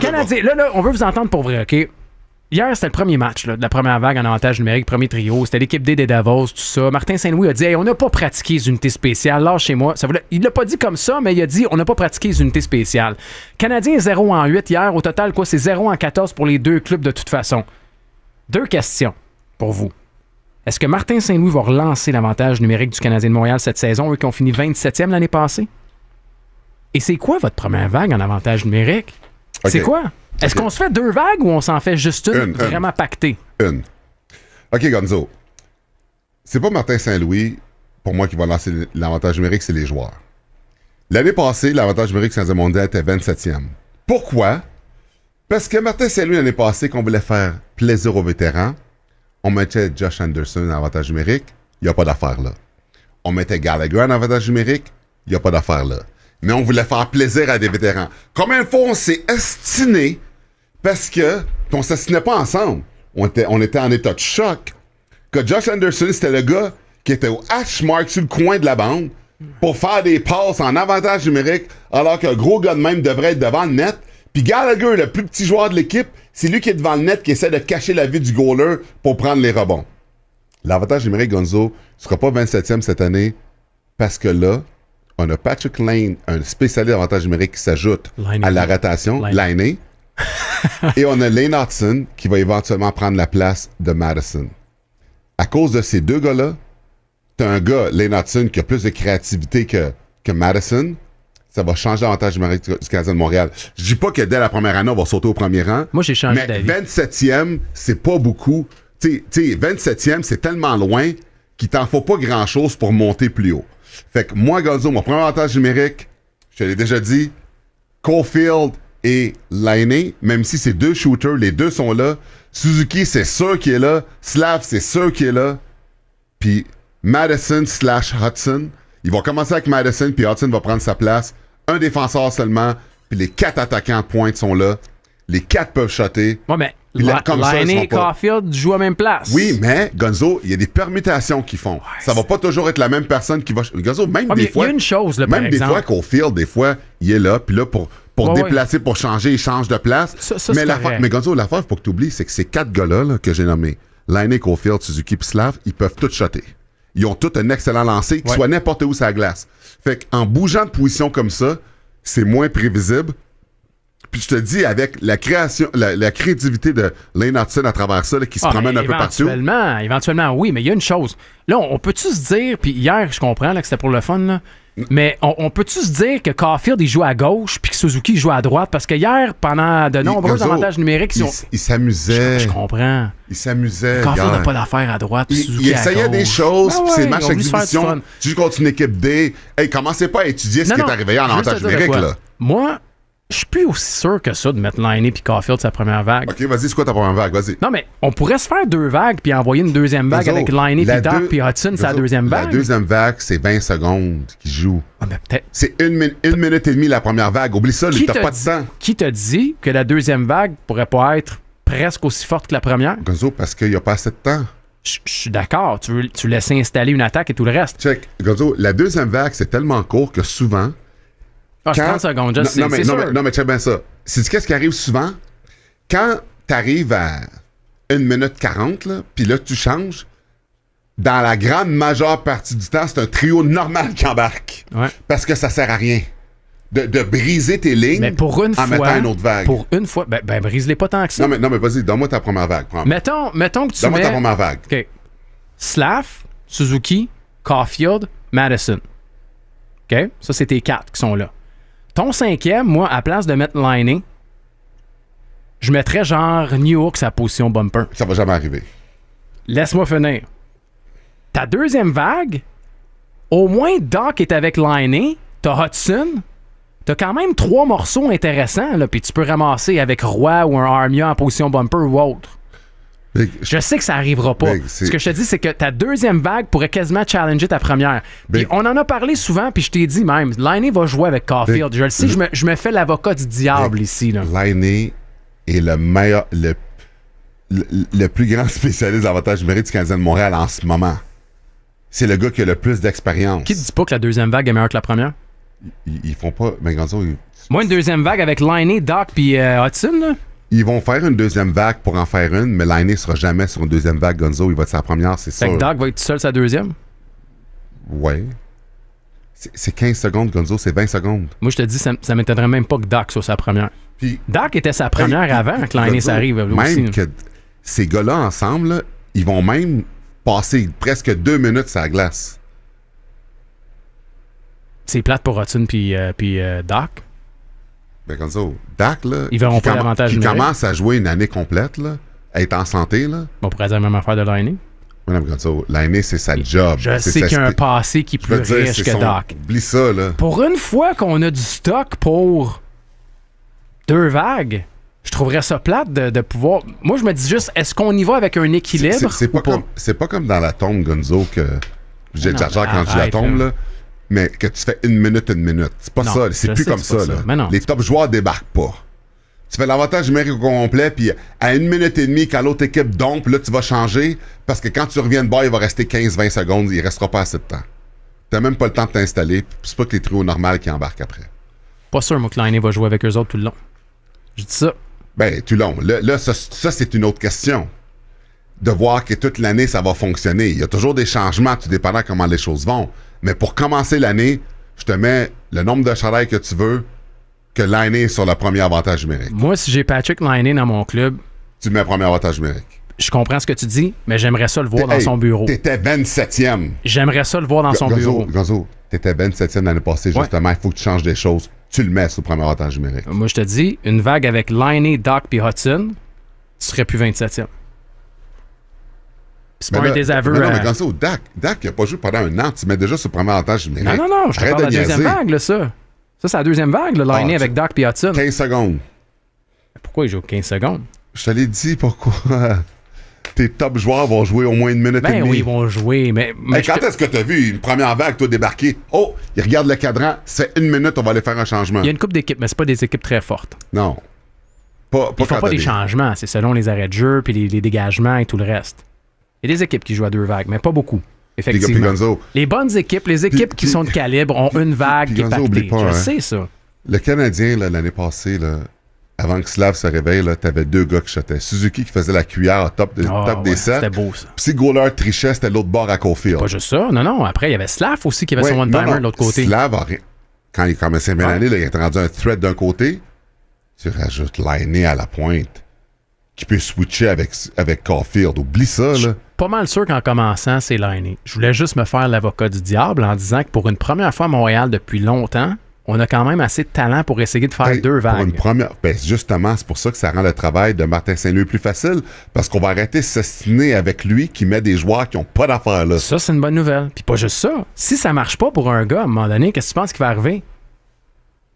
Canadien, là, là, on veut vous entendre pour vrai, OK? Hier, c'était le premier match de la première vague en avantage numérique, premier trio. C'était l'équipe D des Davos, tout ça. Martin Saint-Louis a dit on n'a pas pratiqué les unités spéciales. Là, chez moi. Ça Il l'a pas dit comme ça, mais il a dit on n'a pas pratiqué les unités spéciales. Canadien 0 en 8 hier. Au total, quoi, c'est 0 en 14 pour les deux clubs de toute façon. Deux questions pour vous. Est-ce que Martin Saint-Louis va relancer l'avantage numérique du Canadien de Montréal cette saison, eux qui ont fini 27e l'année passée? Et c'est quoi votre première vague en avantage numérique? C'est quoi? Est-ce qu'on se fait deux vagues ou on s'en fait juste une, vraiment pactée? Une. OK, Gonzo. C'est pas Martin Saint-Louis, pour moi, qui va lancer l'avantage numérique, c'est les joueurs. L'année passée, l'avantage numérique sans mondial était 27e. Pourquoi? Parce que Martin Saint-Louis, l'année passée, qu'on voulait faire plaisir aux vétérans, on mettait Josh Anderson en avantage numérique, il n'y a pas d'affaire là. On mettait Gallagher en avantage numérique, il n'y a pas d'affaire là mais on voulait faire plaisir à des vétérans. Comme de fois on s'est estiné parce que s'est s'assinait pas ensemble? On était, on était en état de choc. Que Josh Anderson, c'était le gars qui était au H-mark sur le coin de la bande pour faire des passes en avantage numérique alors qu'un gros gars de même devrait être devant le net. Puis Gallagher, le plus petit joueur de l'équipe, c'est lui qui est devant le net qui essaie de cacher la vie du goaler pour prendre les rebonds. L'avantage numérique, Gonzo, ne sera pas 27e cette année parce que là, on a Patrick Lane, un spécialiste d'avantage numérique qui s'ajoute à la rotation, Laney. et on a Lane Hudson qui va éventuellement prendre la place de Madison. À cause de ces deux gars-là, t'as un gars, Lane Hudson, qui a plus de créativité que, que Madison. Ça va changer l'avantage numérique du Canadien de Montréal. Je dis pas que dès la première année, on va sauter au premier rang. Moi, j'ai changé d'avis. 27e, c'est pas beaucoup. 27e, c'est tellement loin qu'il t'en faut pas grand-chose pour monter plus haut. Fait que moi, Gazo mon premier avantage numérique, je te l'ai déjà dit, Caulfield et Laney, même si c'est deux shooters, les deux sont là. Suzuki, c'est sûr qu'il est là. Slav, c'est sûr qu'il est là. Puis Madison slash Hudson. Ils vont commencer avec Madison, puis Hudson va prendre sa place. Un défenseur seulement, puis les quatre attaquants de pointe sont là. Les quatre peuvent shotter. Ouais, mais la, et jouent à même place. Oui, mais Gonzo, il y a des permutations qu'ils font. ça va pas toujours être la même personne qui va. Gonzo, ah, même des fois. Il y a une chose, là, Même des fois, Caulfield, des fois, il est là, puis là, pour, pour déplacer, pour changer, il change de place. mais, la mais Gonzo, la fois, pour que tu oublies, c'est que ces quatre gars-là que j'ai nommés, Lainé, Caulfield, Suzuki, puis Slav, ils peuvent tout shotter. Ils ont tous un excellent lancer, qu'ils soient n'importe où sur la glace. Fait qu'en bougeant de position comme ça, c'est moins prévisible puis je te dis, avec la création, la, créativité de Lane Hudson à travers ça, qui se ah, promène un peu partout. Éventuellement, éventuellement, oui, mais il y a une chose. Là, on, peut-tu se dire, puis hier, je comprends que c'était pour le fun, mm. mais on, peut-tu se dire que Caulfield, il joue à gauche puis que Suzuki joue à droite? Parce que hier, pendant de nombreux avantages numériques, ils s'amusaient. Je, comprends. Ils s'amusaient. Caulfield n'a pas d'affaire à droite. Ah puis Suzuki il essayait des choses, puis c'est le match exhibition. Tu joues contre une équipe D. Hey, commencez pas à étudier ce qui est arrivé en avantage numérique. Là. Moi, je suis plus aussi sûr que ça de mettre Liney puis Caulfield sa première vague. OK, vas-y, c'est quoi ta première vague? Vas-y. Non, mais on pourrait se faire deux vagues puis envoyer une deuxième vague avec Liney puis Doc puis Hudson, sa deuxième vague. La deuxième vague, c'est 20 secondes qui joue. Ah, mais ben, peut-être. C'est une, une, minute et demie la première vague. Oublie ça, t'as pas de temps. Qui te dit que la deuxième vague pourrait pas être presque aussi forte que la première? Gonzo, parce qu'il n'y a pas assez de temps. Je suis d'accord. Tu, veux, tu laisses installer une attaque et tout le reste. Check. Gonzo, la deuxième vague, c'est tellement court que souvent, 30 ah, secondes, non, non, mais, non, Mais, non, mais bien ça. C'est qu'est-ce qui arrive souvent? Quand tu arrives à 1 minute 40, là, puis là, tu changes, dans la grande majeure partie du temps, c'est un trio normal qui embarque. Parce que ça sert à rien. De, de, briser tes lignes mais pour une en fois, mettant une autre vague. Pour une fois, ben, ben, brise-les pas tant que ça. Non, mais, non, mais vas-y, donne-moi ta première vague. mettons, mettons que tu Donne-moi ta première vague. OK. Slav, Suzuki, Caulfield, Madison. OK? Ça, c'est tes quatre qui sont là. Ton cinquième, moi, à place de mettre Lining, je mettrais genre New York sa position bumper. Ça va jamais arriver. Laisse-moi finir. Ta deuxième vague, au moins Doc est avec Liney, t'as Hudson, t'as quand même trois morceaux intéressants, là, puis tu peux ramasser avec Roy ou un Armia en position bumper ou autre je sais que ça arrivera pas. Ce que je te dis, c'est que ta deuxième vague pourrait quasiment challenger ta première. on en a parlé souvent, puis je t'ai dit même, Liney va jouer avec Caulfield. je sais, je me, fais l'avocat du diable ici. est le meilleur, le, plus grand spécialiste d'avantage numérique du Canadien de Montréal en ce moment. C'est le gars qui a le plus d'expérience. Qui te dit pas que la deuxième vague est meilleure que la première? Ils, font pas. Moi, une deuxième vague avec Liney, Doc puis euh, ils vont faire une deuxième vague pour en faire une, mais Liney sera jamais sur une deuxième vague. Gonzo, il va être sa première, c'est sûr. Fait que Doc va être seul sa deuxième? Ouais. C'est 15 secondes, Gonzo, c'est 20 secondes. Moi, je te dis, ça, ne m'étonnerait même pas que Doc soit sa première. Doc était sa première avant que Liney s'arrive. Même que ces gars-là, ensemble, ils vont même passer presque deux minutes sur la glace. C'est plate pour Rotten puis, euh, euh, Doc. Ben, Gonzo, Dak, là, Ils qui, commence à jouer une année complète, là, à être en santé, là. On pourrait dire la même affaire de l'année. Madame Gonzo, l'année, c'est sa job. Je sais qu'il y a un passé qui est plus dire, riche que Dak. Doc. Oublie ça, là. Pour une fois qu'on a du stock pour deux vagues, je trouverais ça plate de, pouvoir. Moi, je me dis juste, est-ce qu'on y va avec un équilibre? C'est pas, Comme, dans la tombe, Gonzo, que j'ai déjà quand tu la tombe, là mais que tu fais une minute, une minute. C'est pas ça, c'est plus comme ça, Les top joueurs débarquent pas. Tu fais l'avantage numérique au complet, puis à une minute et demie, quand l'autre équipe dompe, là, tu vas changer, parce que quand tu reviens de bas, il va rester 15-20 secondes, il restera pas assez de temps. T'as même pas le temps de t'installer, c'est pas que les trios normales qui embarquent après. Pas sûr, que l'année va jouer avec eux autres tout le long. Je dis ça. Ben, tout le long. Là, ça, c'est une autre question de voir que toute l'année, ça va fonctionner. Il y a toujours des changements, tout dépendant comment les choses vont. Mais pour commencer l'année, je te mets le nombre de chaleurs que tu veux, que l'année est sur le premier avantage numérique. Moi, si j'ai Patrick Liney dans mon club. Tu mets premier avantage numérique. Je comprends ce que tu dis, mais j'aimerais ça le voir dans son bureau. T'étais 27e. J'aimerais ça le voir dans son bureau. Tu t'étais 27e l'année passée, justement. Il faut que tu changes des choses. Tu le mets sur le premier avantage numérique. Moi, je te dis, une vague avec Liney, Doc et Hudson, tu serais plus 27e c'est pas un désaveu. Non, non, mais au DAC, DAC, il n'a pas joué pendant un an. Tu mets déjà ce premier avantage Non, non, non, je te parle de la deuxième vague, là, ça. Ça, c'est la deuxième vague, le line ah, avec DAC et Hudson. 15 secondes. Pourquoi il joue 15 secondes? Je te l'ai dit pourquoi. Tes top joueurs vont jouer au moins une minute et ben demie. oui, ils vont jouer, mais... mais quand est-ce que tu as vu une première vague, toi, débarquer? Oh, il regarde le cadran, c'est une minute, on va aller faire un changement. Il y a une coupe d'équipes, mais c'est pas des équipes très fortes. Non. Pas, pas ils font pas des changements, c'est selon les arrêts de jeu, puis les dégagements et tout le reste. Il y a des équipes qui jouent à deux vagues, mais pas beaucoup. Effectivement. les bonnes équipes, les équipes qui sont de calibre, ont une vague qui est pactée. Je hein. sais ça. Le Canadien, l'année passée, avant que Slav se réveille, tu avais deux gars qui shottaient. Suzuki qui faisait la cuillère au top, top des ah, sets. C'était beau, ça. Puis si Goaler trichait, c'était l'autre bord à Cofield. Pas juste ça. Non, non. Après, il y avait Slav aussi qui avait son one-timer de l'autre côté. Slav, quand il commençait à année, il était rendu un threat d'un côté. Tu rajoutes Lainé à la pointe Tu peux switcher avec, avec Caulfield. Oublie ça, là pas mal sûr qu'en commençant, c'est l'année. Je voulais juste me faire l'avocat du diable en disant que pour une première fois à Montréal depuis longtemps, on a quand même assez de talent pour essayer de faire deux vagues. une première, ben, justement, c'est pour ça que ça rend le travail de Martin Saint-Leu plus facile, parce qu'on va arrêter de s'assiner avec lui qui met des joueurs qui n'ont pas d'affaires là. Ça, c'est une bonne nouvelle. Puis pas juste ça. Si ça marche pas pour un gars, à un moment donné, qu'est-ce que tu penses qu'il va arriver?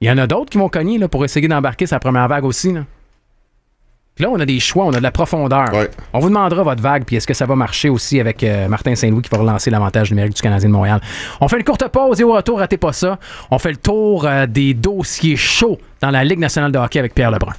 Il y en a d'autres qui vont cogner là, pour essayer d'embarquer sa première vague aussi. Là. Là, on a des choix, on a de la profondeur. On vous demandera votre vague, puis est-ce que ça va marcher aussi avec euh, Martin Saint-Louis qui va relancer l'avantage numérique du Canadien de Montréal. On fait une courte pause et au retour, ratez pas ça. On fait le tour euh, des dossiers chauds dans la Ligue nationale de hockey avec Pierre Lebrun.